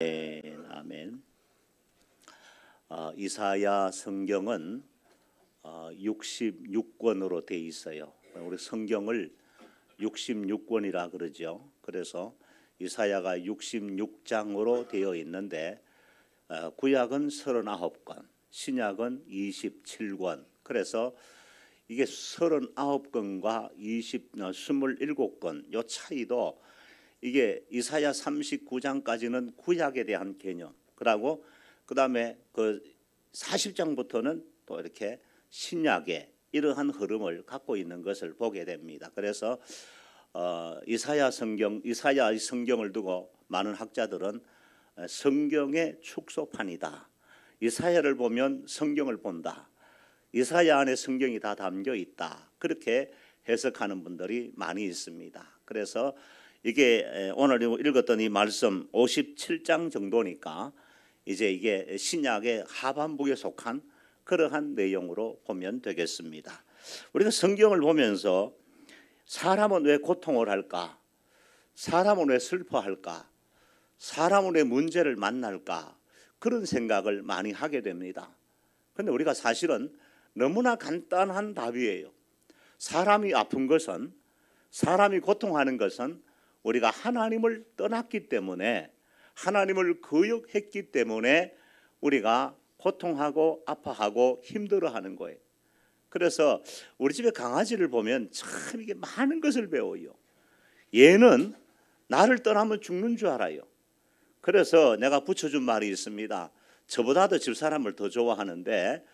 아멘, 아멘. 아, 이사야 성경은 아, 66권으로 돼 있어요. 우리 성경을 66권이라 그러죠. 그래서 이사야가 66장으로 되어 있는데 아, 구약은 39권, 신약은 27권. 그래서 이게 39권과 20, 27권 요 차이도 이게 이사야 39장까지는 구약에 대한 개념. 그러고 그다음에 그 40장부터는 또 이렇게 신약에 이러한 흐름을 갖고 있는 것을 보게 됩니다. 그래서 어, 이사야 성경 이사야 의 성경을 두고 많은 학자들은 어, 성경의 축소판이다. 이사야를 보면 성경을 본다. 이사야 안에 성경이 다 담겨 있다. 그렇게 해석하는 분들이 많이 있습니다. 그래서 이게 오늘 읽었던 이 말씀 57장 정도니까 이제 이게 신약의 하반부에 속한 그러한 내용으로 보면 되겠습니다. 우리가 성경을 보면서 사람은 왜 고통을 할까? 사람은 왜 슬퍼할까? 사람은 왜 문제를 만날까? 그런 생각을 많이 하게 됩니다. 그런데 우리가 사실은 너무나 간단한 답이에요. 사람이 아픈 것은 사람이 고통하는 것은 우리가 하나님을 떠났기 때문에 하나님을 거역했기 때문에 우리가 고통하고 아파하고 힘들어하는 거예요. 그래서 우리 집에 강아지를 보면 참 이게 많은 것을 배워요. 얘는 나를 떠나면 죽는 줄 알아요. 그래서 내가 붙여준 말이 있습니다. 저보다도 집사람을 더 좋아하는데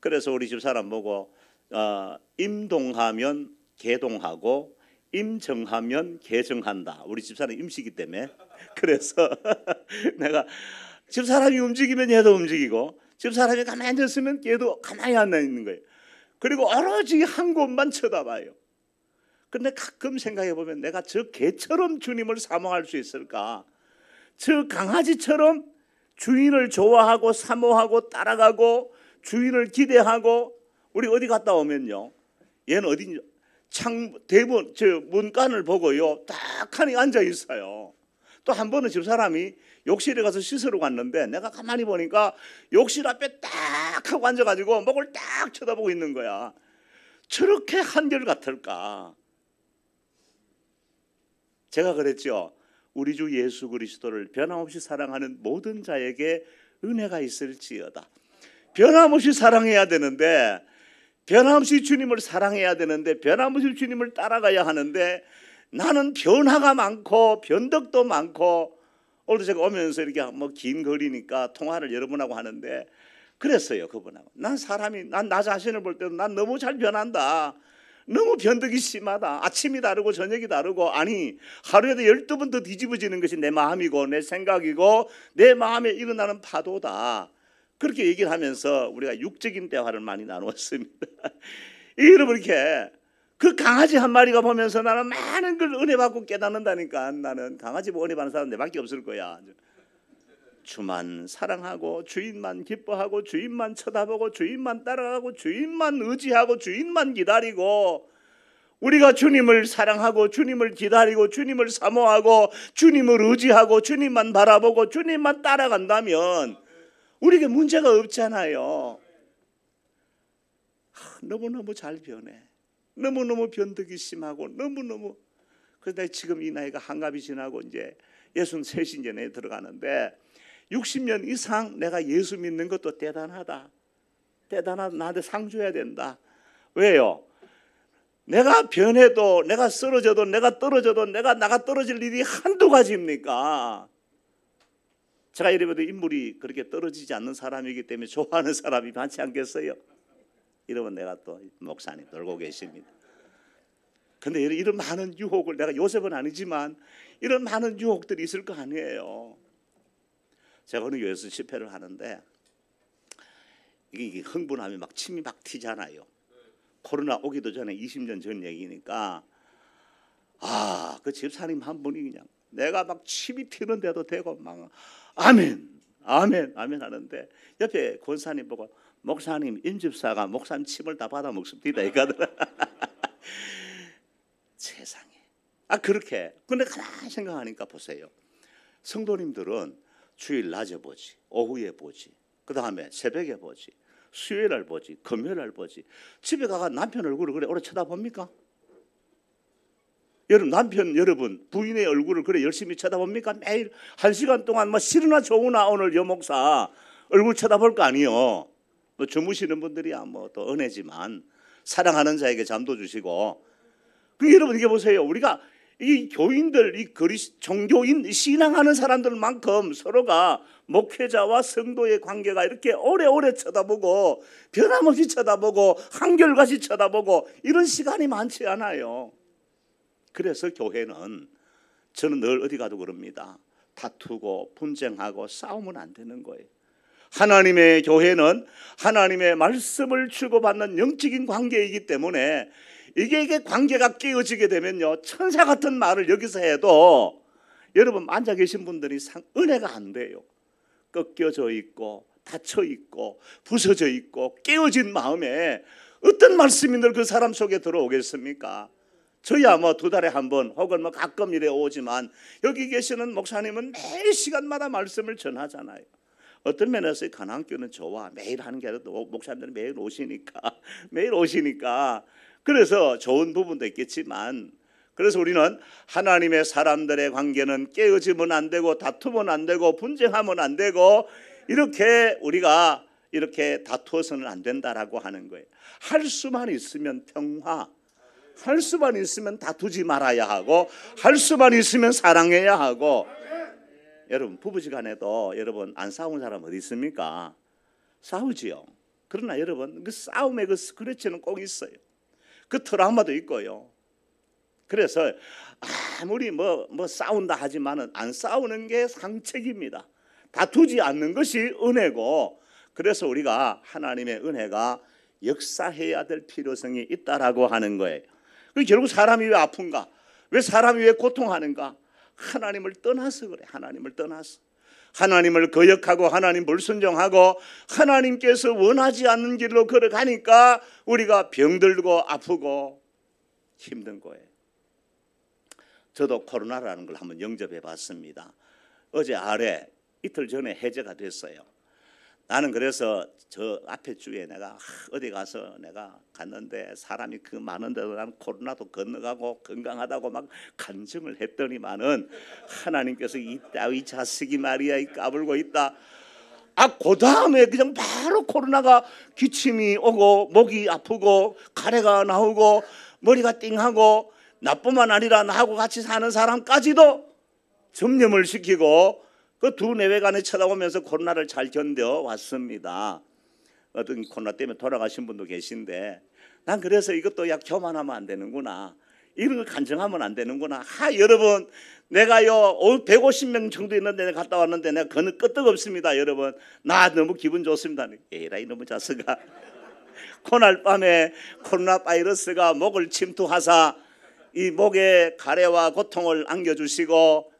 그래서 우리 집사람 보고 어, 임동하면 개동하고 임정하면 개정한다. 우리 집사람 임시기 때문에 그래서 내가 집사람이 움직이면 얘도 움직이고 집사람이 가만히 앉았으면 얘도 가만히 앉아 있는 거예요. 그리고 오로지 한 곳만 쳐다봐요. 근데 가끔 생각해 보면 내가 저 개처럼 주님을 사모할 수 있을까? 저 강아지처럼 주인을 좋아하고 사모하고 따라가고 주인을 기대하고 우리 어디 갔다 오면요. 얘는 어디 창 대본 저 문간을 보고요 딱 하니 앉아 있어요. 또 한 번은 집 사람이 욕실에 가서 씻으러 갔는데 내가 가만히 보니까 욕실 앞에 딱 하고 앉아가지고 목을 딱 쳐다보고 있는 거야. 저렇게 한결 같을까? 제가 그랬죠. 우리 주 예수 그리스도를 변함없이 사랑하는 모든 자에게 은혜가 있을지어다. 변함없이 사랑해야 되는데 변함없이 주님을 사랑해야 되는데 변함없이 주님을 따라가야 하는데 나는 변화가 많고 변덕도 많고 오늘 제가 오면서 이렇게 뭐 긴 거리니까 통화를 여러분하고 하는데 그랬어요 그분하고 난 사람이 난 나 자신을 볼 때도 난 너무 잘 변한다 너무 변덕이 심하다 아침이 다르고 저녁이 다르고 아니 하루에도 열두 번 더 뒤집어지는 것이 내 마음이고 내 생각이고 내 마음에 일어나는 파도다 그렇게 얘기를 하면서 우리가 육적인 대화를 많이 나누었습니다. 여러분 이렇게 그 강아지 한 마리가 보면서 나는 많은 걸 은혜 받고 깨닫는다니까 나는 강아지 뭐 은혜 받는 사람 내밖에 없을 거야. 주만 사랑하고 주인만 기뻐하고 주인만 쳐다보고 주인만 따라가고 주인만 의지하고 주인만 기다리고 우리가 주님을 사랑하고 주님을 기다리고 주님을 사모하고 주님을 의지하고 주님만 바라보고 주님만 따라간다면 우리에게 문제가 없잖아요. 너무너무 잘 변해. 너무너무 변덕이 심하고 너무너무 그런데 지금 이 나이가 한갑이 지나고 이제 63이 전에 들어가는데 60년 이상 내가 예수 믿는 것도 대단하다. 대단하다. 나한테 상 줘야 된다. 왜요? 내가 변해도 내가 쓰러져도 내가 떨어져도 내가 나가 떨어질 일이 한두 가지입니까? 제가 이래 봐도 인물이 그렇게 떨어지지 않는 사람이기 때문에 좋아하는 사람이 많지 않겠어요? 이러면 내가 또 목사님 돌고 계십니다. 근데 이런 많은 유혹을 내가 요셉은 아니지만 이런 많은 유혹들이 있을 거 아니에요. 제가 어느 교회에서 집회를 하는데 이게 흥분하면 막 침이 막 튀잖아요. 코로나 오기도 전에 20년 전 얘기니까 아그 집사님 한 분이 그냥 내가 막 침이 튀는데도 되고 막 아멘, 아멘, 아멘 하는데 옆에 권사님 보고 목사님 임집사가 목사님 침을 다 받아 먹습니다 이거더 세상에. 아 그렇게. 근데 가만 생각하니까 보세요. 성도님들은 주일 낮에 보지, 오후에 보지, 그 다음에 새벽에 보지, 수요일 날 보지, 금요일 날 보지. 집에 가가 남편 얼굴을 그래 오래 쳐다봅니까? 여러분 남편 여러분 부인의 얼굴을 그래 열심히 쳐다봅니까? 매일 한 시간 동안 뭐 싫으나 좋으나 오늘 여목사 얼굴 쳐다볼 거 아니요. 뭐 주무시는 분들이야 뭐또 은혜지만 사랑하는 자에게 잠도 주시고. 그 여러분 이게 보세요. 우리가 이 교인들 이 그리 종교인 신앙하는 사람들만큼 서로가 목회자와 성도의 관계가 이렇게 오래오래 쳐다보고 변함없이 쳐다보고 한결같이 쳐다보고 이런 시간이 많지 않아요. 그래서 교회는 저는 늘 어디 가도 그럽니다. 다투고 분쟁하고 싸우면 안 되는 거예요. 하나님의 교회는 하나님의 말씀을 주고받는 영적인 관계이기 때문에 이게 이게 관계가 깨어지게 되면요 천사 같은 말을 여기서 해도 여러분 앉아 계신 분들이 상, 은혜가 안 돼요. 꺾여져 있고 닫혀 있고 부서져 있고 깨어진 마음에 어떤 말씀이 늘그 사람 속에 들어오겠습니까? 저야 희뭐두 달에 한 번 혹은 뭐 가끔 이래 오지만 여기 계시는 목사님은 매일 시간마다 말씀을 전하잖아요. 어떤 면에서 가난교는 저와 매일 하는 게 아니라 목사님들은 매일 오시니까 매일 오시니까 그래서 좋은 부분도 있겠지만 그래서 우리는 하나님의 사람들의 관계는 깨어지면 안 되고 다투면 안 되고 분쟁하면 안 되고 이렇게 우리가 이렇게 다투어서는 안 된다라고 하는 거예요. 할 수만 있으면 평화, 할 수만 있으면 다투지 말아야 하고 할 수만 있으면 사랑해야 하고 여러분 부부지간에도 여러분 안 싸운 사람 어디 있습니까? 싸우지요. 그러나 여러분 그 싸움의 그 스크래치는 꼭 있어요. 그 트라우마도 있고요. 그래서 아무리 뭐, 뭐 싸운다 하지만은 안 싸우는 게 상책입니다. 다투지 않는 것이 은혜고 그래서 우리가 하나님의 은혜가 역사해야 될 필요성이 있다라고 하는 거예요. 그리고 그러니까 결국 사람이 왜 아픈가? 왜 사람이 왜 고통하는가? 하나님을 떠나서 그래. 하나님을 떠나서. 하나님을 거역하고 하나님 불순종하고 하나님께서 원하지 않는 길로 걸어가니까 우리가 병들고 아프고 힘든 거예요. 저도 코로나라는 걸 한번 영접해 봤습니다. 어제 아래 이틀 전에 해제가 됐어요. 나는 그래서 저 앞에 주에 내가 어디 가서 내가 갔는데 사람이 그 많은데도 난 코로나도 건너가고 건강하다고 막 간증을 했더니만은 하나님께서 이 따위 아, 자식이 말이야 이 까불고 있다. 아, 그 다음에 그냥 바로 코로나가 기침이 오고 목이 아프고 가래가 나오고 머리가 띵하고 나뿐만 아니라 나하고 같이 사는 사람까지도 점념을 시키고 그 두 내외간에 쳐다보면서 코로나를 잘 견뎌왔습니다. 어떤 코로나 때문에 돌아가신 분도 계신데 난 그래서 이것도 약 교만하면 안 되는구나. 이런 걸 간증하면 안 되는구나. 하 여러분 내가요 150명 정도 있는데 갔다 왔는데 내가 그는 끄떡없습니다 여러분. 나 너무 기분 좋습니다. 에라 이놈의 자스가 코날 밤에 코로나 바이러스가 목을 침투하사 이 목에 가래와 고통을 안겨주시고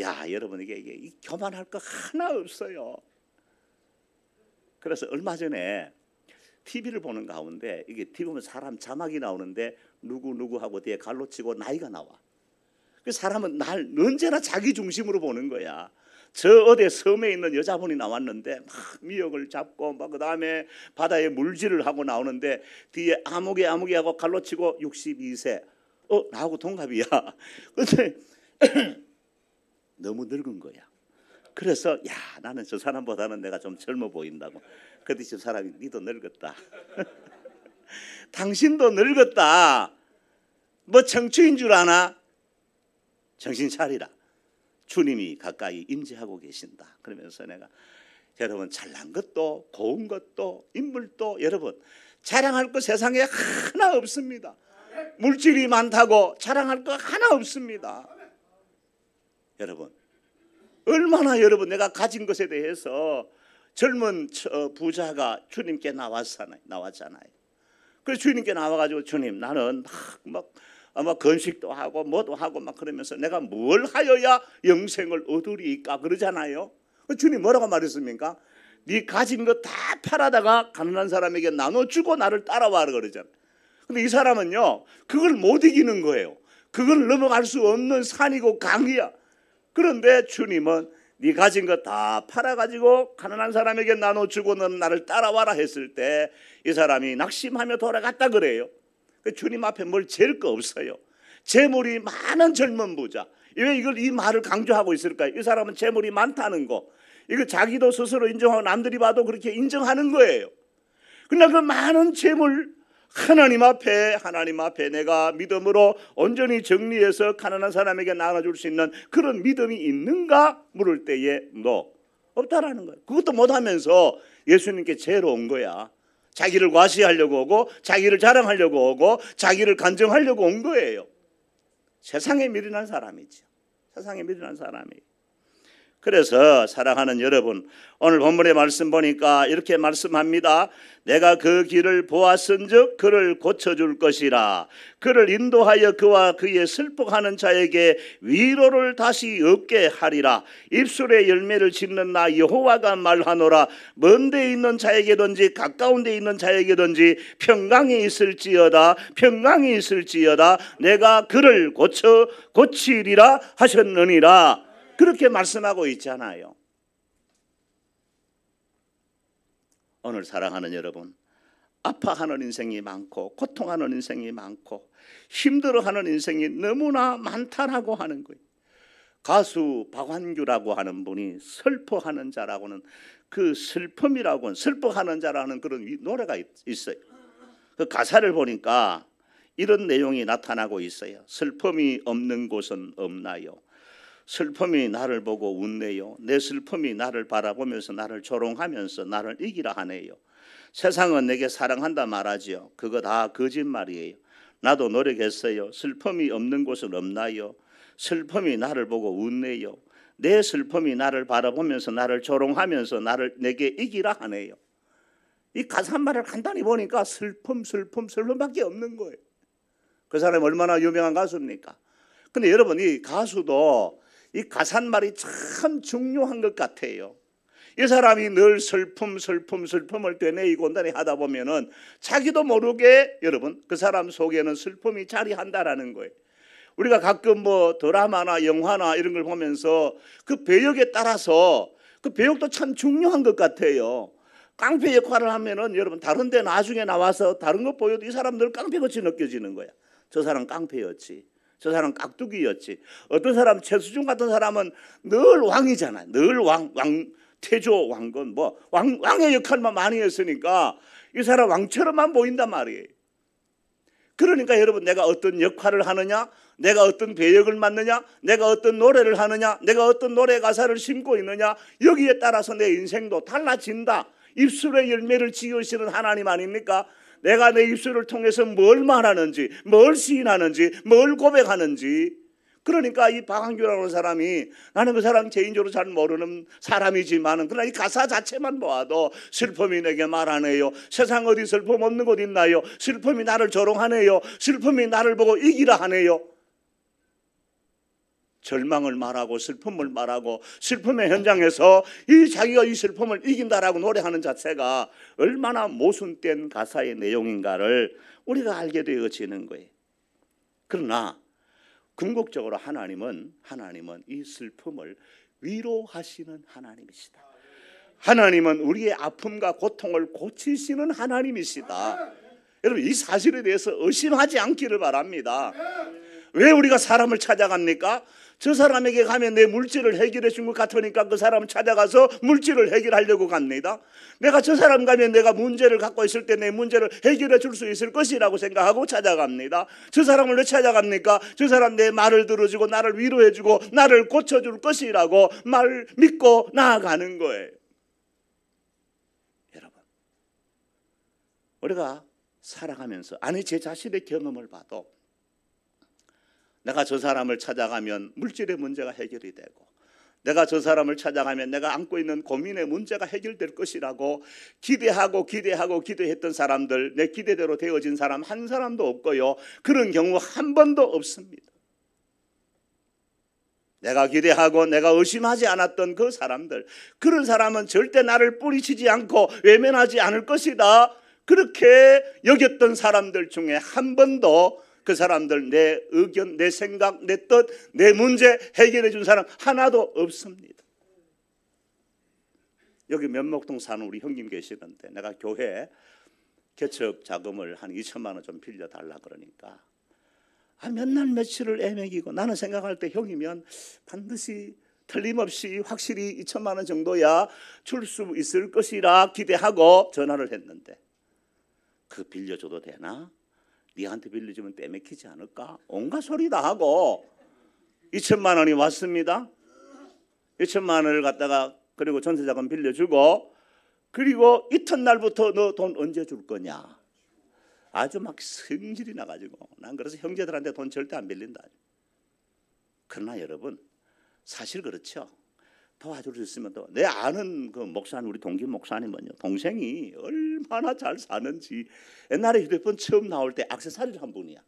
야 여러분 이게, 이게 교만할 거 하나 없어요. 그래서 얼마 전에 TV를 보는 가운데 이게 TV 보면 사람 자막이 나오는데 누구 누구 하고 뒤에 갈로치고 나이가 나와. 그 사람은 날 언제나 자기 중심으로 보는 거야. 저 어디 섬에 있는 여자분이 나왔는데 막 미역을 잡고 막 뭐 그다음에 바다에 물질을 하고 나오는데 뒤에 아무개 아무개 하고 갈로치고 62세. 어, 나하고 동갑이야. 근데 너무 늙은 거야. 그래서 야 나는 저 사람보다는 내가 좀 젊어 보인다고. 그때 저 사람이 니도 늙었다. 당신도 늙었다. 뭐 청춘인 줄 아나? 정신 차리라. 주님이 가까이 임재하고 계신다. 그러면서 내가 여러분 잘난 것도 고운 것도 인물도 여러분 자랑할 것 세상에 하나 없습니다. 물질이 많다고 자랑할 것 하나 없습니다. 여러분 얼마나 여러분 내가 가진 것에 대해서 젊은 어, 부자가 주님께 나왔잖아요. 나왔잖아요. 그래서 주님께 나와가지고 주님 나는 막막 아마 건식도 하고 뭐도 하고 막 그러면서 내가 뭘 하여야 영생을 얻으리까 그러잖아요. 그 주님 뭐라고 말했습니까? 네 가진 것 다 팔아다가 가난한 사람에게 나눠주고 나를 따라와 그러잖아요. 근데 이 사람은요 그걸 못 이기는 거예요. 그걸 넘어갈 수 없는 산이고 강이야. 그런데 주님은 네 가진 것 다 팔아가지고 가난한 사람에게 나눠주고 너는 나를 따라와라 했을 때 이 사람이 낙심하며 돌아갔다 그래요. 그 주님 앞에 뭘 잴 거 없어요. 재물이 많은 젊은 부자. 왜 이걸 이 말을 강조하고 있을까요? 이 사람은 재물이 많다는 거. 이거 자기도 스스로 인정하고 남들이 봐도 그렇게 인정하는 거예요. 그러나 그 많은 재물 하나님 앞에 하나님 앞에 내가 믿음으로 온전히 정리해서 가난한 사람에게 나눠줄 수 있는 그런 믿음이 있는가 물을 때에 너 없다라는 거예요. 그것도 못하면서 예수님께 죄로 온 거야. 자기를 과시하려고 오고 자기를 자랑하려고 오고 자기를 간증하려고 온 거예요. 세상에 미련한 사람이죠. 세상에 미련한 사람이에요. 그래서 사랑하는 여러분, 오늘 본문의 말씀 보니까 이렇게 말씀합니다. 내가 그 길을 보았은즉 그를 고쳐줄 것이라. 그를 인도하여 그와 그의 슬퍼하는 자에게 위로를 다시 얻게 하리라. 입술의 열매를 짓는 나 여호와가 말하노라. 먼데 있는 자에게든지 가까운데 있는 자에게든지 평강이 있을지어다. 평강이 있을지어다. 내가 그를 고쳐 고치리라 하셨느니라. 그렇게 말씀하고 있잖아요. 오늘 사랑하는 여러분, 아파하는 인생이 많고 고통하는 인생이 많고 힘들어하는 인생이 너무나 많다라고 하는 거예요. 가수 박완규라고 하는 분이 슬퍼하는 자라고는 그 슬픔이라고는 슬퍼하는 자라는 그런 노래가 있어요. 그 가사를 보니까 이런 내용이 나타나고 있어요. 슬픔이 없는 곳은 없나요? 슬픔이 나를 보고 웃네요. 내 슬픔이 나를 바라보면서 나를 조롱하면서 나를 이기라 하네요. 세상은 내게 사랑한다 말하지요. 그거 다 거짓말이에요. 나도 노력했어요. 슬픔이 없는 곳은 없나요? 슬픔이 나를 보고 웃네요. 내 슬픔이 나를 바라보면서 나를 조롱하면서 나를 내게 이기라 하네요. 이 가사 한 말을 간단히 보니까 슬픔, 슬픔, 슬픔밖에 없는 거예요. 그 사람이 얼마나 유명한 가수입니까? 근데 여러분 이 가수도 이 가산말이 참 중요한 것 같아요. 이 사람이 늘 슬픔, 슬픔, 슬픔을 되뇌이고 온다니 하다 보면은 자기도 모르게 여러분 그 사람 속에는 슬픔이 자리한다라는 거예요. 우리가 가끔 뭐 드라마나 영화나 이런 걸 보면서 그 배역에 따라서 그 배역도 참 중요한 것 같아요. 깡패 역할을 하면은 여러분 다른데 나중에 나와서 다른 거 보여도 이 사람 늘 깡패같이 느껴지는 거야. 저 사람 깡패였지. 저 사람 깍두기였지. 어떤 사람 최수중 같은 사람은 늘 왕이잖아. 늘왕왕 태조 왕건 뭐왕 왕의 역할만 많이 했으니까 이 사람 왕처럼만 보인단 말이에요. 그러니까 여러분 내가 어떤 역할을 하느냐, 내가 어떤 배역을 맡느냐, 내가 어떤 노래를 하느냐, 내가 어떤 노래 가사를 심고 있느냐 여기에 따라서 내 인생도 달라진다. 입술의 열매를 지으시는 하나님 아닙니까? 내가 내 입술을 통해서 뭘 말하는지, 뭘 시인하는지, 뭘 고백하는지. 그러니까 이 박한규라는 사람이 나는 그 사람 개인적으로 잘 모르는 사람이지만 그러나 이 가사 자체만 보아도 슬픔이 내게 말하네요. 세상 어디 슬픔 없는 곳 있나요? 슬픔이 나를 조롱하네요. 슬픔이 나를 보고 이기라 하네요. 절망을 말하고 슬픔을 말하고 슬픔의 현장에서 이 자기가 이 슬픔을 이긴다라고 노래하는 자체가 얼마나 모순된 가사의 내용인가를 우리가 알게 되어지는 거예요. 그러나 궁극적으로 하나님은 하나님은 이 슬픔을 위로하시는 하나님이시다. 하나님은 우리의 아픔과 고통을 고치시는 하나님이시다. 여러분 이 사실에 대해서 의심하지 않기를 바랍니다. 왜 우리가 사람을 찾아갑니까? 저 사람에게 가면 내 물질을 해결해 준 것 같으니까 그 사람 찾아가서 물질을 해결하려고 갑니다. 내가 저 사람 가면 내가 문제를 갖고 있을 때 내 문제를 해결해 줄 수 있을 것이라고 생각하고 찾아갑니다. 저 사람을 왜 찾아갑니까? 저 사람 내 말을 들어주고 나를 위로해 주고 나를 고쳐 줄 것이라고 말 믿고 나아가는 거예요. 여러분. 우리가 살아가면서 아니 제 자신의 경험을 봐도 내가 저 사람을 찾아가면 물질의 문제가 해결이 되고 내가 저 사람을 찾아가면 내가 안고 있는 고민의 문제가 해결될 것이라고 기대하고 기대하고 기대했던 사람들 내 기대대로 되어진 사람 한 사람도 없고요. 그런 경우 한 번도 없습니다. 내가 기대하고 내가 의심하지 않았던 그 사람들 그런 사람은 절대 나를 뿌리치지 않고 외면하지 않을 것이다. 그렇게 여겼던 사람들 중에 한 번도 그 사람들 내 의견, 내 생각, 내 뜻, 내 문제 해결해 준 사람 하나도 없습니다. 여기 면목동 사는 우리 형님 계시는데 내가 교회 개척 자금을 한 2천만 원 좀 빌려 달라 그러니까 아, 몇날 며칠을 애매기고 나는 생각할 때 형이면 반드시 틀림없이 확실히 2천만 원 정도야 줄 수 있을 것이라 기대하고 전화를 했는데 그 빌려줘도 되나? 네한테 빌려주면 떼맥히지 않을까? 온갖 소리 다 하고 2천만 원이 왔습니다. 2천만 원을 갖다가 그리고 전세자금 빌려주고 그리고 이튿날부터 너 돈 언제 줄 거냐? 아주 막 성질이 나가지고 난 그래서 형제들한테 돈 절대 안 빌린다. 그러나 여러분 사실 그렇죠. 도와주셨으면 또내 아는 그 목사님 우리 동기 목사님은요 동생이 얼마나 잘 사는지 옛날에 휴대폰 처음 나올 때 악세사리를 한 분이야.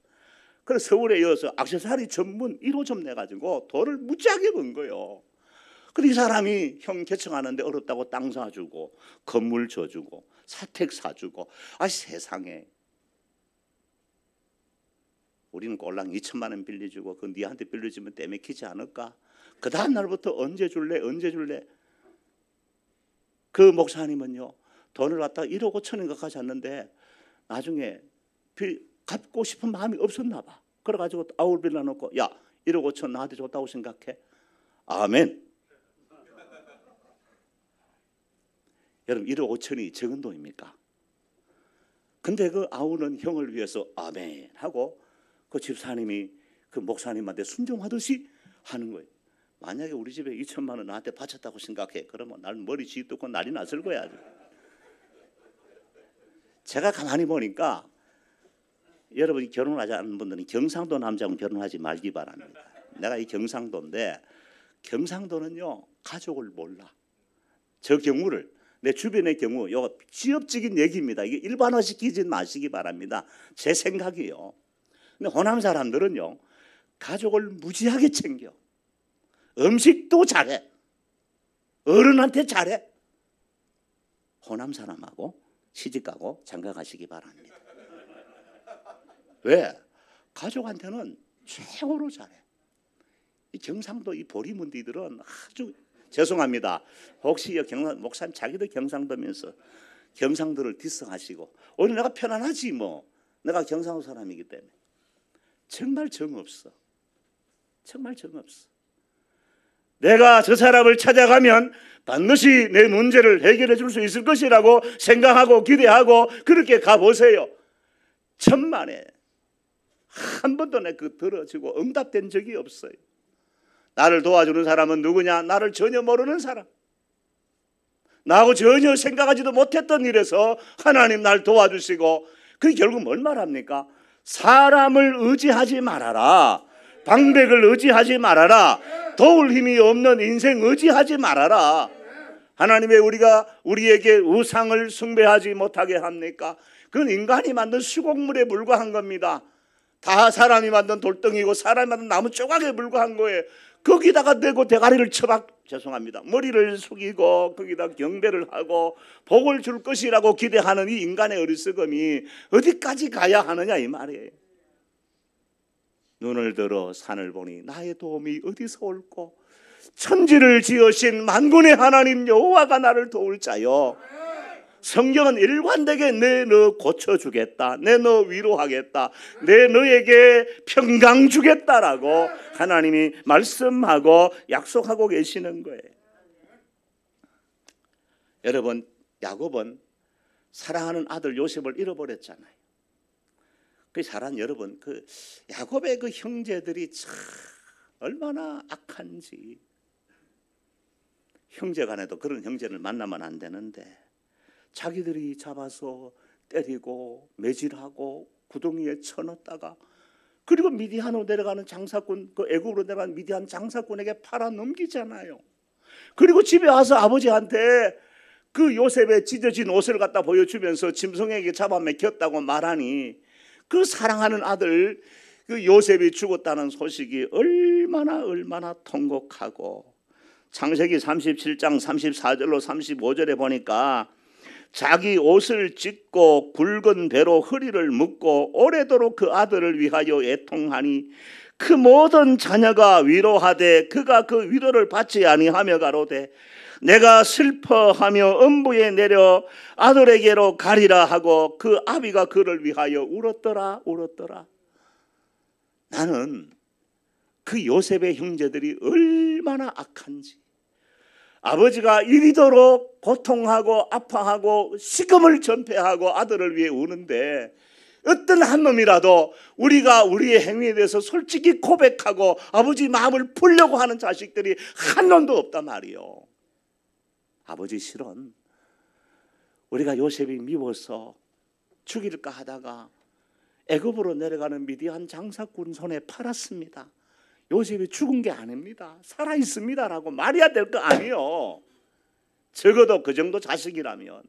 그래서 서울에 이어서 악세사리 전문 1호점 내가지고 돈을 무지하게 번 거요. 예 그런데 이 사람이 형 개척하는데 어렵다고 땅 사주고 건물 줘주고 사택 사주고 아 세상에 우리는 꼴랑 2천만 원 빌려주고 그 니한테 빌려주면 때매키지 않을까? 그 다음 날부터 언제 줄래? 언제 줄래? 그 목사님은요. 돈을 갖다 1억 5천인 것까지 잤는데 나중에 갚고 싶은 마음이 없었나 봐. 그래가지고 아울 빌려놓고 야 1억 5천 나한테 줬다고 생각해. 아멘. 여러분 1억 5천이 적은 돈입니까? 근데 그 아우는 형을 위해서 아멘 하고 그 집사님이 그 목사님한테 순종하듯이 하는 거예요. 만약에 우리 집에 2천만 원 나한테 바쳤다고 생각해. 그러면 날 머리 쥐뜯고 난리 났을 거야. 제가 가만히 보니까 여러분이 결혼하지 않은 분들은 경상도 남자분 결혼하지 말기 바랍니다. 내가 이 경상도인데 경상도는요 가족을 몰라. 저 경우를 내 주변의 경우 요 지엽적인 얘기입니다. 이게 일반화시키지 마시기 바랍니다. 제 생각이요. 근데 호남 사람들은요 가족을 무지하게 챙겨. 음식도 잘해. 어른한테 잘해. 호남 사람하고 시집가고 장가가시기 바랍니다. 왜? 가족한테는 최고로 잘해. 이 경상도 이 보리문디들은 아주 죄송합니다. 혹시 경상 목사님 자기도 경상도면서 경상도를 디스하시고 오늘 내가 편안하지 뭐 내가 경상도 사람이기 때문에 정말 정 없어. 정말 정 없어. 내가 저 사람을 찾아가면 반드시 내 문제를 해결해 줄 수 있을 것이라고 생각하고 기대하고 그렇게 가보세요. 천만에 한 번도 내 그 들어지고 응답된 적이 없어요. 나를 도와주는 사람은 누구냐? 나를 전혀 모르는 사람. 나하고 전혀 생각하지도 못했던 일에서 하나님 날 도와주시고 그게 결국 뭘 말합니까? 사람을 의지하지 말아라. 방백을 의지하지 말아라. 도울 힘이 없는 인생 의지하지 말아라. 하나님 의 우리가 우리에게 우상을 숭배하지 못하게 합니까? 그건 인간이 만든 수곡물에 불과한 겁니다. 다 사람이 만든 돌덩이고 사람이 만든 나무 조각에 불과한 거예요. 거기다가 대고 대가리를 쳐박 죄송합니다. 머리를 숙이고 거기다 경배를 하고 복을 줄 것이라고 기대하는 이 인간의 어리석음이 어디까지 가야 하느냐 이 말이에요. 눈을 들어 산을 보니 나의 도움이 어디서 올꼬 천지를 지으신 만군의 하나님 여호와가 나를 도울 자요 성경은 일관되게 내 너 고쳐주겠다 내 너 위로하겠다 내 너에게 평강 주겠다라고 하나님이 말씀하고 약속하고 계시는 거예요 여러분 야곱은 사랑하는 아들 요셉을 잃어버렸잖아요 그 잘한 여러분 그 야곱의 그 형제들이 참 얼마나 악한지 형제간에도 그런 형제를 만나면 안 되는데 자기들이 잡아서 때리고 매질하고 구덩이에 쳐넣다가 그리고 미디안으로 내려가는 장사꾼 그 애국으로 내려간 미디안 장사꾼에게 팔아 넘기잖아요. 그리고 집에 와서 아버지한테 그 요셉의 찢어진 옷을 갖다 보여주면서 짐승에게 잡아맥혔다고 말하니 그 사랑하는 아들 그 요셉이 죽었다는 소식이 얼마나 얼마나 통곡하고 창세기 37장 34절로 35절에 보니까 자기 옷을 찢고 굵은 배로 허리를 묶고 오래도록 그 아들을 위하여 애통하니 그 모든 자녀가 위로하되 그가 그 위로를 받지 아니하며 가로되 내가 슬퍼하며 음부에 내려 아들에게로 가리라 하고 그 아비가 그를 위하여 울었더라 울었더라 나는 그 요셉의 형제들이 얼마나 악한지 아버지가 이리도록 고통하고 아파하고 시금을 전폐하고 아들을 위해 우는데 어떤 한 놈이라도 우리가 우리의 행위에 대해서 솔직히 고백하고 아버지 마음을 풀려고 하는 자식들이 한 놈도 없단 말이요. 아버지 실은 우리가 요셉이 미워서 죽일까 하다가 애굽으로 내려가는 미디안 장사꾼 손에 팔았습니다. 요셉이 죽은 게 아닙니다. 살아 있습니다라고 말해야 될 거 아니요. 적어도 그 정도 자식이라면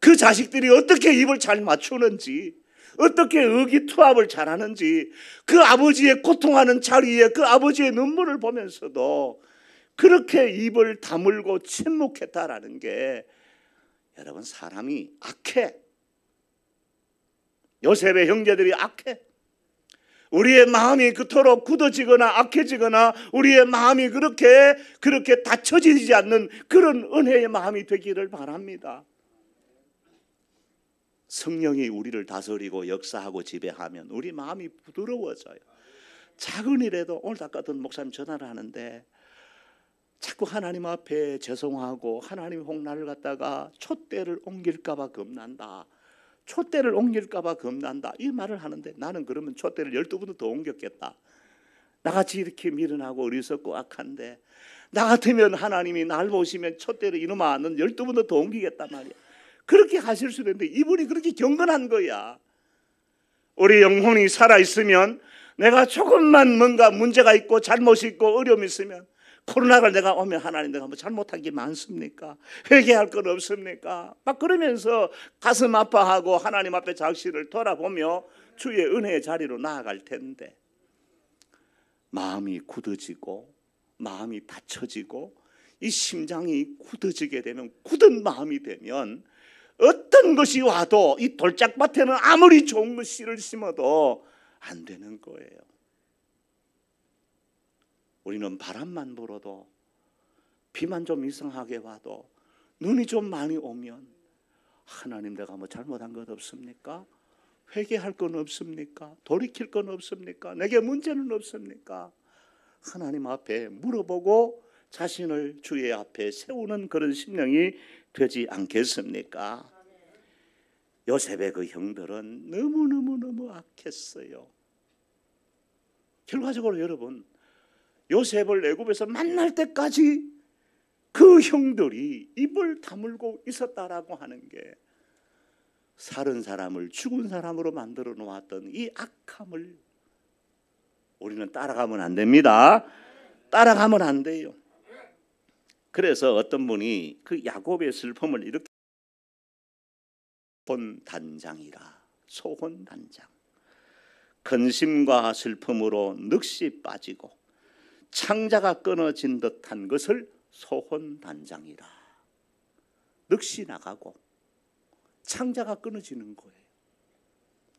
그 자식들이 어떻게 입을 잘 맞추는지 어떻게 의기투합을 잘하는지 그 아버지의 고통하는 자리에 그 아버지의 눈물을 보면서도 그렇게 입을 다물고 침묵했다라는 게 여러분 사람이 악해. 요셉의 형제들이 악해. 우리의 마음이 그토록 굳어지거나 악해지거나 우리의 마음이 그렇게 그렇게 다쳐지지 않는 그런 은혜의 마음이 되기를 바랍니다. 성령이 우리를 다스리고 역사하고 지배하면 우리 마음이 부드러워져요. 작은 일에도 오늘 아까 어떤 목사님 전화를 하는데 자꾸 하나님 앞에 죄송하고 하나님 홍난을 갖다가 촛대를 옮길까봐 겁난다. 촛대를 옮길까봐 겁난다. 이 말을 하는데 나는 그러면 촛대를 12분도 더 옮겼겠다. 나같이 이렇게 미련하고 어리석고 악한데 나 같으면 하나님이 날 보시면 촛대를 이놈아 는 12분도 더 옮기겠단 말이야. 그렇게 하실 수도 있는데 이분이 그렇게 경건한 거야. 우리 영혼이 살아있으면 내가 조금만 뭔가 문제가 있고 잘못이 있고 어려움이 있으면 코로나가 내가 오면 하나님 내가 뭐 잘못한 게 많습니까? 회개할 건 없습니까? 막 그러면서 가슴 아파하고 하나님 앞에 자신을 돌아보며 주의 은혜의 자리로 나아갈 텐데 마음이 굳어지고 마음이 다쳐지고 이 심장이 굳어지게 되면 굳은 마음이 되면 어떤 것이 와도 이 돌짝밭에는 아무리 좋은 것씨 심어도 안 되는 거예요. 우리는 바람만 불어도 비만 좀 이상하게 와도 눈이 좀 많이 오면 하나님 내가 뭐 잘못한 것 없습니까? 회개할 건 없습니까? 돌이킬 건 없습니까? 내게 문제는 없습니까? 하나님 앞에 물어보고 자신을 주의 앞에 세우는 그런 심령이 되지 않겠습니까? 요셉의 그 형들은 너무너무너무 악했어요. 결과적으로 여러분, 요셉을 애굽에서 만날 때까지 그 형들이 입을 다물고 있었다라고 하는 게 살은 사람을 죽은 사람으로 만들어 놓았던 이 악함을 우리는 따라가면 안 됩니다. 따라가면 안 돼요. 그래서 어떤 분이 그 야곱의 슬픔을 이렇게 본 단장이라 소혼 단장 근심과 슬픔으로 늑시 빠지고 창자가 끊어진 듯한 것을 소혼단장이라. 넋시 나가고 창자가 끊어지는 거예요.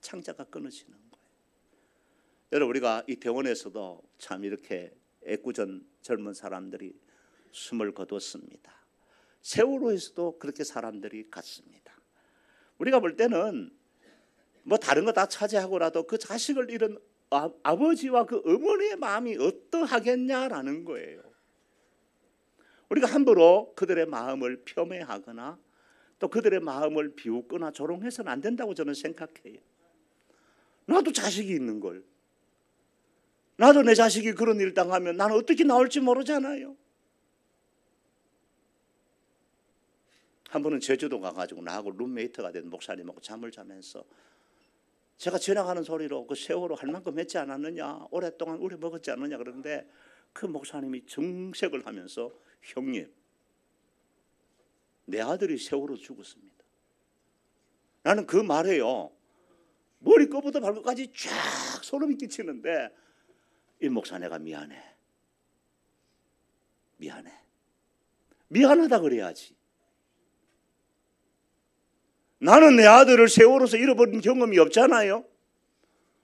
창자가 끊어지는 거예요. 여러분 우리가 이 대원에서도 참 이렇게 애꿎은 젊은 사람들이 숨을 거뒀습니다. 세월호에서도 그렇게 사람들이 갔습니다. 우리가 볼 때는 뭐 다른 거 다 차지하고라도 그 자식을 잃은 아, 버지와그 어머니의 마음이 어떠하겠냐라는 거예요. 우리가 함부로 그들의 마음을 폄훼하거나 또 그들의 마음을 비웃거나 조롱해서는 안 된다고 저는 생각해요. 나도 자식이 있는 걸. 나도 내 자식이 그런 일 당하면 나는 어떻게 나올지 모르잖아요. 한 번은 제주도 가가지고 나하고 룸메이트가 된 목사님하고 잠을 자면서 제가 지나가는 소리로 그 세월호 할 만큼 했지 않았느냐 오랫동안 우리 먹었지 않느냐 그런데 그 목사님이 정색을 하면서 형님 내 아들이 세월호 죽었습니다. 나는 그 말에요 머리끝부터 발끝까지 쫙 소름이 끼치는데 이 목사 내가 미안해 미안해 미안하다 그래야지 나는 내 아들을 세월호에서 잃어버린 경험이 없잖아요.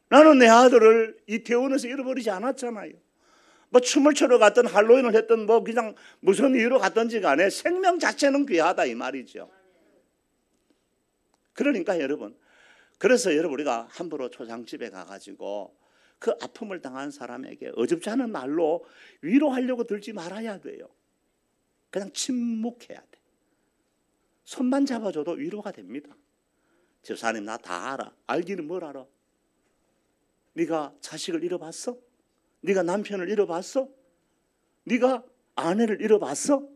나는 내 아들을 이태원에서 잃어버리지 않았잖아요. 뭐 춤을 추러 갔던 할로윈을 했던 뭐 그냥 무슨 이유로 갔던지 간에 생명 자체는 귀하다 이 말이죠. 그러니까 여러분 그래서 여러분 우리가 함부로 초장집에 가가지고 그 아픔을 당한 사람에게 어줍지 않은 말로 위로하려고 들지 말아야 돼요. 그냥 침묵해야 돼. 손만 잡아줘도 위로가 됩니다. 집사님 나 다 알아. 알기는 뭘 알아? 네가 자식을 잃어봤어? 네가 남편을 잃어봤어? 네가 아내를 잃어봤어?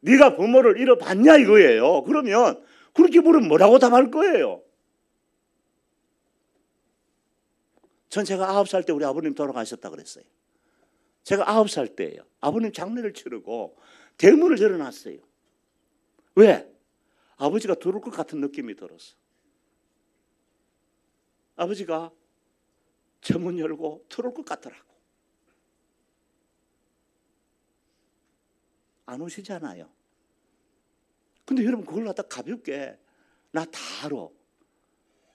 네가 부모를 잃어봤냐 이거예요. 그러면 그렇게 물으면 뭐라고 답할 거예요? 전 제가 아홉 살 때 우리 아버님 돌아가셨다 그랬어요. 제가 아홉 살 때예요. 아버님 장례를 치르고 대문을 열어놨어요. 왜? 아버지가 들어올 것 같은 느낌이 들었어. 아버지가 저 문 열고 들어올 것 같더라고. 안 오시잖아요. 근데 여러분 그걸 갖다 가볍게 나 다 알아.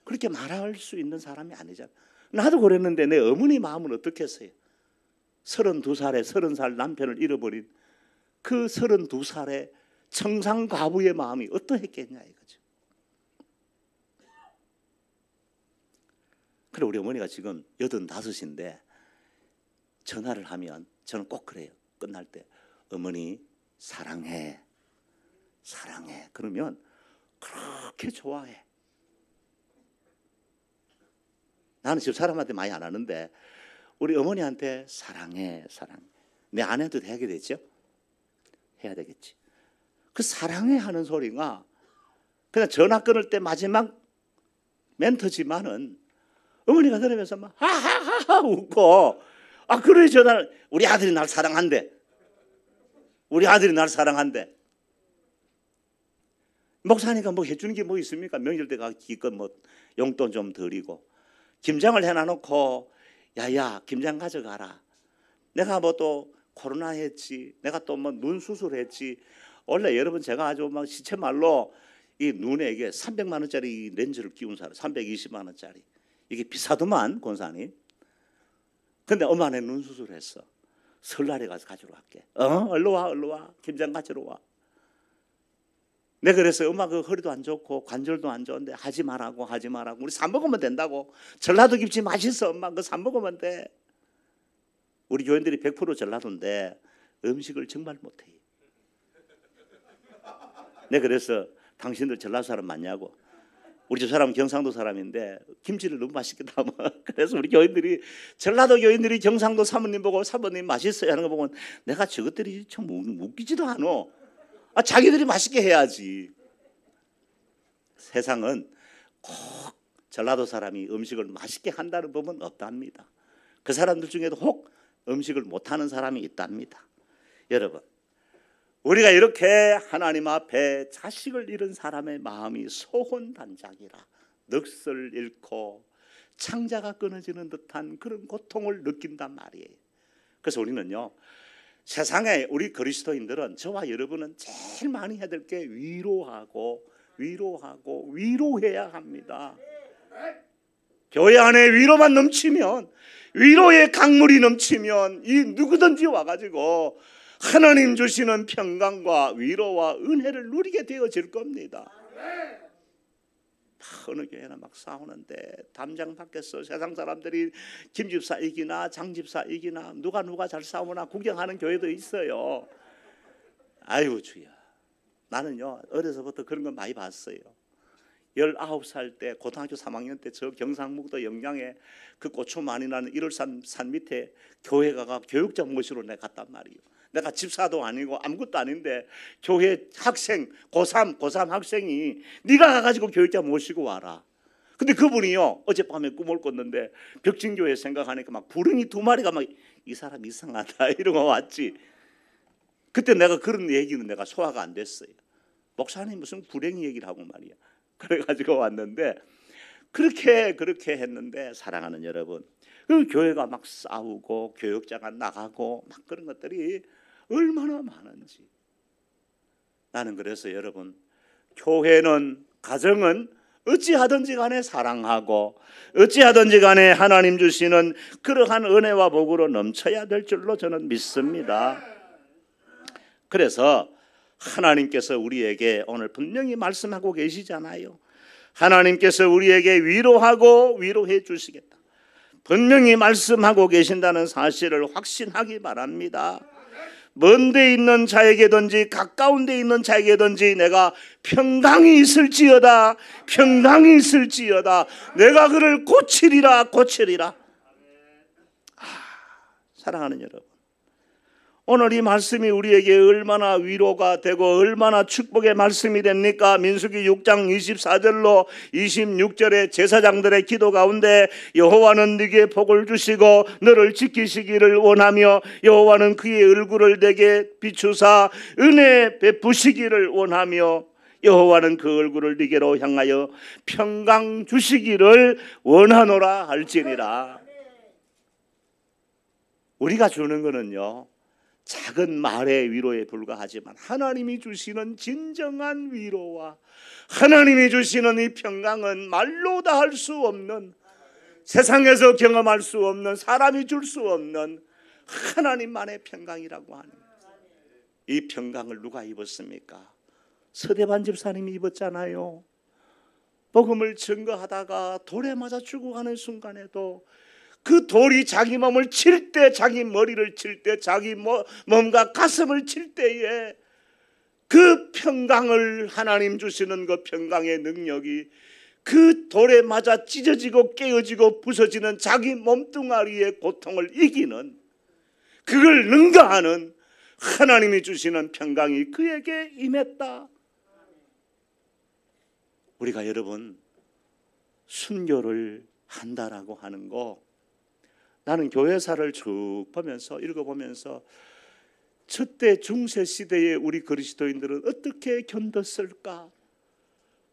그렇게 말할 수 있는 사람이 아니잖아. 나도 그랬는데 내 어머니 마음은 어떻겠어요? 32살에 30살 남편을 잃어버린 그 32살에 청상과부의 마음이 어떠했겠냐 이거죠. 그래 우리 어머니가 지금 85인데 전화를 하면 저는 꼭 그래요. 끝날 때 어머니 사랑해. 사랑해. 그러면 그렇게 좋아해. 나는 집 사람한테 많이 안 하는데 우리 어머니한테 사랑해. 사랑해. 내아내도 해야 되겠죠? 해야 되겠지. 그 사랑해 하는 소리가 그냥 전화 끊을 때 마지막 멘트지만은 어머니가 들으면서 막 하하하하 웃고 아 그래 전화 우리 아들이 날 사랑한대 우리 아들이 날 사랑한대 목사니까 뭐 해주는 게 뭐 있습니까 명절 때가 기껏 뭐 용돈 좀 드리고 김장을 해놔놓고 야야 김장 가져가라 내가 뭐 또 코로나 했지 내가 또 뭐 눈 수술했지 원래 여러분 제가 아주 막 시체 말로 이 눈에게 300만 원짜리 렌즈를 끼운 사람, 320만 원짜리 이게 비싸더만 권사님. 근데 엄마네 눈 수술했어. 설날에 가서 가지러 갈게. 어, 얼로 와, 얼로 와, 김장 가지러 와. 내 그래서 엄마 그 허리도 안 좋고 관절도 안 좋은데 하지 말라고 하지 말라고 우리 사 먹으면 된다고 전라도 김치 맛있어 엄마 그거 사 먹으면 돼 우리 교인들이 100% 전라도인데 음식을 정말 못해 내가 네, 그래서 당신들 전라도 사람 맞냐고. 우리 저 사람 경상도 사람인데 김치를 너무 맛있게 담아. 그래서 우리 교인들이 전라도 교인들이 경상도 사모님 보고 사모님 맛있어요 하는 거 보면 내가 저것들이 참 웃기지도 않어. 아 자기들이 맛있게 해야지. 세상은 꼭 전라도 사람이 음식을 맛있게 한다는 법은 없답니다. 그 사람들 중에도 혹 음식을 못하는 사람이 있답니다. 여러분 우리가 이렇게 하나님 앞에 자식을 잃은 사람의 마음이 소혼단장이라 넋을 잃고 창자가 끊어지는 듯한 그런 고통을 느낀단 말이에요. 그래서 우리는요. 세상에 우리 그리스도인들은 저와 여러분은 제일 많이 해야 될 게 위로하고 위로하고 위로해야 합니다. 교회 안에 위로만 넘치면 위로의 강물이 넘치면 이 누구든지 와가지고 하나님 주시는 평강과 위로와 은혜를 누리게 되어질 겁니다. 어느 교회나 막 싸우는데 담장 밖에서 세상 사람들이 김 집사 이기나 장 집사 이기나 누가 누가 잘 싸우나 구경하는 교회도 있어요. 아유 주야. 나는요 어려서부터 그런 걸 많이 봤어요. 19살 때 고등학교 3학년 때 저 경상북도 영양에 그 고추 많이 나는 1월산 산 밑에 교회가 교육장 모시러 내 갔단 말이에요. 내가 집사도 아니고 아무것도 아닌데 교회 학생 고3 고3 학생이 네가 가가지고 교육자 모시고 와라. 근데 그분이요 어젯밤에 꿈을 꿨는데 벽진교회 생각하니까 막 구릉이 두 마리가 막 이 사람 이상하다 이러고 왔지. 그때 내가 그런 얘기는 내가 소화가 안 됐어요. 목사님 무슨 불행 이 얘기를 하고 말이야. 그래가지고 왔는데 그렇게 그렇게 했는데 사랑하는 여러분 그 교회가 막 싸우고 교육자가 나가고 막 그런 것들이 얼마나 많은지. 나는 그래서 여러분, 교회는, 가정은 어찌하든지 간에 사랑하고 어찌하든지 간에 하나님 주시는 그러한 은혜와 복으로 넘쳐야 될 줄로 저는 믿습니다. 그래서 하나님께서 우리에게 오늘 분명히 말씀하고 계시잖아요. 하나님께서 우리에게 위로하고 위로해 주시겠다. 분명히 말씀하고 계신다는 사실을 확신하기 바랍니다. 먼데 있는 자에게든지 가까운 데 있는 자에게든지 내가 평강이 있을지어다 평강이 있을지어다 내가 그를 고치리라 고치리라 아, 사랑하는 여러분 오늘 이 말씀이 우리에게 얼마나 위로가 되고 얼마나 축복의 말씀이 됩니까? 민수기 6장 24절로 26절의 제사장들의 기도 가운데 여호와는 네게 복을 주시고 너를 지키시기를 원하며 여호와는 그의 얼굴을 내게 비추사 은혜 베푸시기를 원하며 여호와는 그 얼굴을 네게로 향하여 평강 주시기를 원하노라 할지니라. 우리가 주는 거는요. 작은 말의 위로에 불과하지만 하나님이 주시는 진정한 위로와 하나님이 주시는 이 평강은 말로 다 할 수 없는 세상에서 경험할 수 없는 사람이 줄 수 없는 하나님만의 평강이라고 하는 이 평강을 누가 입었습니까? 서대반 집사님이 입었잖아요. 복음을 증거하다가 돌에 맞아 죽어가는 순간에도 그 돌이 자기 몸을 칠 때, 자기 머리를 칠 때, 자기 뭐, 몸과 가슴을 칠 때에 그 평강을 하나님 주시는 그 평강의 능력이 그 돌에 맞아 찢어지고 깨어지고 부서지는 자기 몸뚱아리의 고통을 이기는 그걸 능가하는 하나님이 주시는 평강이 그에게 임했다. 우리가 여러분 순교를 한다라고 하는 거 나는 교회사를 쭉 보면서 읽어보면서 첫대 중세 시대에 우리 그리스도인들은 어떻게 견뎠을까?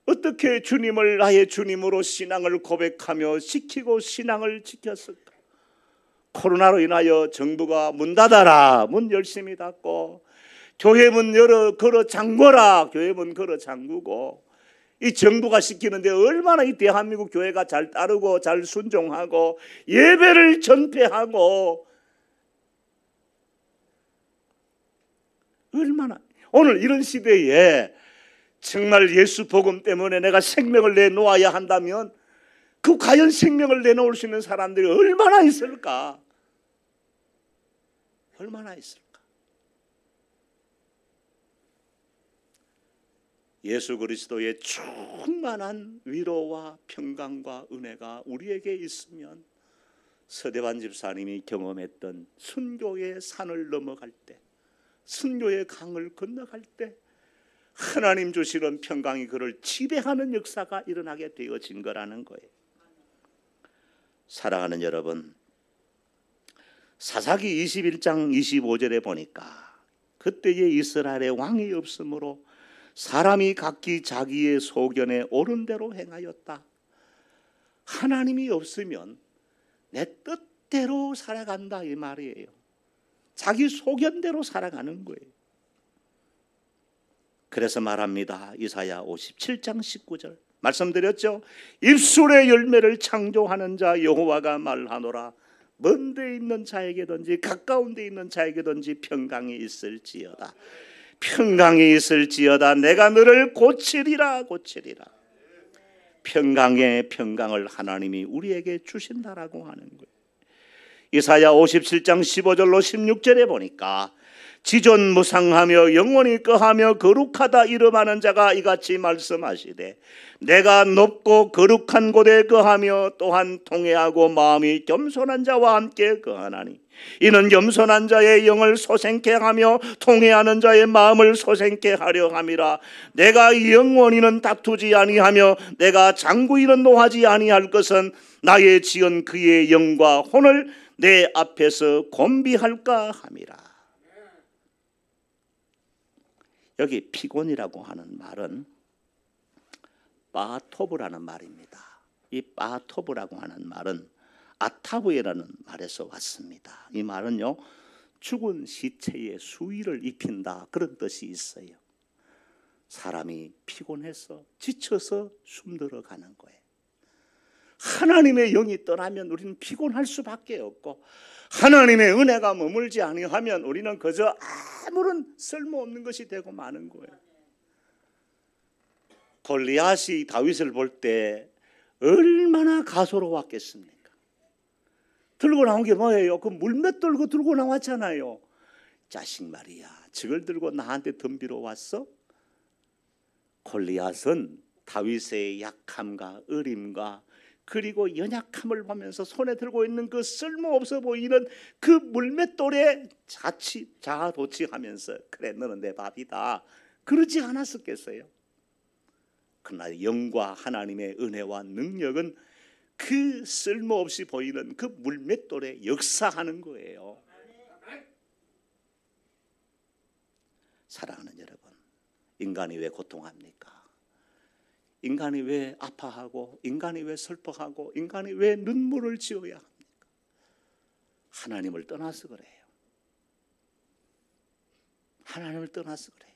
어떻게 주님을 나의 주님으로 신앙을 고백하며 지키고 신앙을 지켰을까? 코로나로 인하여 정부가 문 닫아라, 문 열심히 닫고 교회 문 열어 걸어 잠궈라, 교회 문 걸어 잠그고 이 정부가 시키는데 얼마나 이 대한민국 교회가 잘 따르고 잘 순종하고 예배를 전폐하고 얼마나 오늘 이런 시대에 정말 예수 복음 때문에 내가 생명을 내놓아야 한다면 그 과연 생명을 내놓을 수 있는 사람들이 얼마나 있을까? 얼마나 있을까? 예수 그리스도의 충만한 위로와 평강과 은혜가 우리에게 있으면 서대반 집사님이 경험했던 순교의 산을 넘어갈 때, 순교의 강을 건너갈 때, 하나님 주시는 평강이 그를 지배하는 역사가 일어나게 되어진 거라는 거예요. 사랑하는 여러분, 사사기 21장 25절에 보니까 그때의 이스라엘의 왕이 없으므로 사람이 각기 자기의 소견에 옳은 대로 행하였다. 하나님이 없으면 내 뜻대로 살아간다 이 말이에요. 자기 소견대로 살아가는 거예요. 그래서 말합니다. 이사야 57장 19절. 말씀드렸죠. 입술의 열매를 창조하는 자 여호와가 말하노라. 먼데 있는 자에게든지 가까운 데 있는 자에게든지 평강이 있을지어다. 평강이 있을지어다 내가 너를 고치리라 고치리라. 평강의 평강을 하나님이 우리에게 주신다라고 하는 거예요. 이사야 57장 15절로 16절에 보니까 지존 무상하며 영원히 거하며 거룩하다 이름하는 자가 이같이 말씀하시되 내가 높고 거룩한 곳에 거하며 또한 통회하고 마음이 겸손한 자와 함께 거하나니 이는 겸손한 자의 영을 소생케 하며 통회하는 자의 마음을 소생케 하려 함이라 내가 영원히는 다투지 아니하며 내가 장구이는 노하지 아니할 것은 나의 지은 그의 영과 혼을 내 앞에서 곤비할까 함이라 여기 피곤이라고 하는 말은 바토브라는 말입니다 이 바토브라고 하는 말은 아타브에라는 말에서 왔습니다. 이 말은요, 죽은 시체에 수위를 입힌다 그런 뜻이 있어요. 사람이 피곤해서 지쳐서 숨들어 가는 거예요. 하나님의 영이 떠나면 우리는 피곤할 수밖에 없고 하나님의 은혜가 머물지 아니하면 우리는 그저 아무런 쓸모없는 것이 되고 마는 거예요. 골리앗이 다윗을 볼 때 얼마나 가소로웠겠습니까? 들고 나온 게 뭐예요? 그 물맷 들고 들고 나왔잖아요. 자식 말이야. 적을 들고 나한테 덤비러 왔어? 골리앗은 다윗의 약함과 어림과 그리고 연약함을 보면서 손에 들고 있는 그 쓸모없어 보이는 그 물맷돌에 자치 자아도취하면서 그래 너는 내 밥이다 그러지 않았었겠어요. 그러나 영과 하나님의 은혜와 능력은 그 쓸모없이 보이는 그 물맷돌에 역사하는 거예요. 사랑하는 여러분, 인간이 왜 고통합니까? 인간이 왜 아파하고, 인간이 왜 슬퍼하고, 인간이 왜 눈물을 지어야 합니까? 하나님을 떠나서 그래요. 하나님을 떠나서 그래요.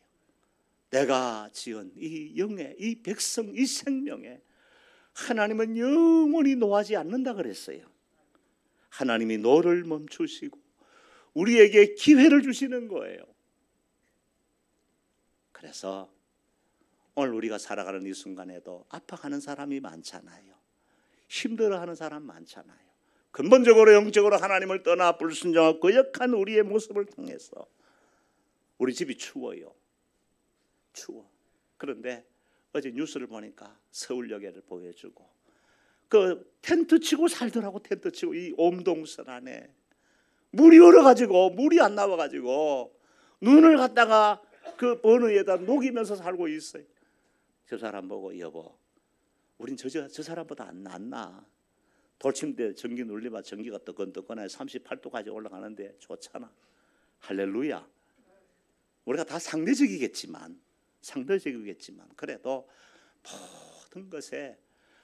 내가 지은 이 영의, 이 백성, 이 생명의 하나님은 영원히 노하지 않는다 그랬어요. 하나님이 노를 멈추시고 우리에게 기회를 주시는 거예요. 그래서 오늘 우리가 살아가는 이 순간에도 아파하는 사람이 많잖아요. 힘들어하는 사람 많잖아요. 근본적으로 영적으로 하나님을 떠나 불순종하고 거역한 그 우리의 모습을 통해서 우리 집이 추워요. 추워. 그런데 어제 뉴스를 보니까 서울역에를 보여주고 그 텐트 치고 살더라고 텐트 치고 이 옴동선 안에 물이 얼어가지고 물이 안 나와가지고 눈을 갖다가 그 번호에다 녹이면서 살고 있어요. 저 사람 보고 여보, 우린 저, 저, 저 사람보다 안 낫나? 돌침대 전기 눌리면 전기가 뜨끈뜨끈해 38도까지 올라가는데 좋잖아. 할렐루야. 우리가 다 상대적이겠지만 상대적이겠지만 그래도 모든 것에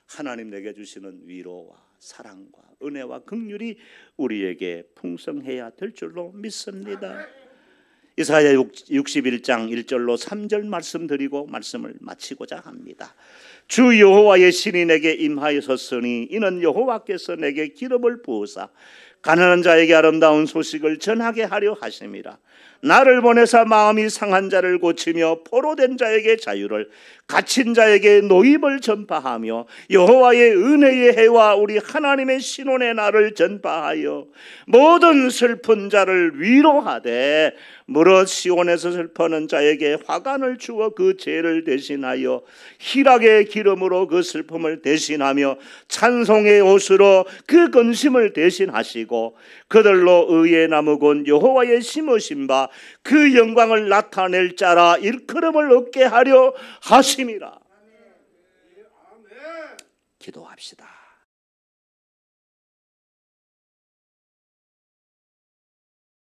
하나님 내게 주시는 위로와 사랑과 은혜와 긍휼이 우리에게 풍성해야 될 줄로 믿습니다. 이사야 61장 1절로 3절 말씀드리고 말씀을 마치고자 합니다. 주 여호와의 신이 내게 임하였으니 이는 여호와께서 내게 기름을 부으사 가난한 자에게 아름다운 소식을 전하게 하려 하심이라 나를 보내사 마음이 상한 자를 고치며 포로된 자에게 자유를 갇힌 자에게 노입을 전파하며 여호와의 은혜의 해와 우리 하나님의 신원의 날을 전파하여 모든 슬픈 자를 위로하되 무릇 시온에서 슬퍼는 하 자에게 화관을 주어 그 죄를 대신하여 희락의 기름으로 그 슬픔을 대신하며 찬송의 옷으로 그 근심을 대신하시고 그들로 의의 나무군 여호와의 심으신 바그 영광을 나타낼 자라 일컬음을 얻게 하려 하심이라. 예, 기도합시다.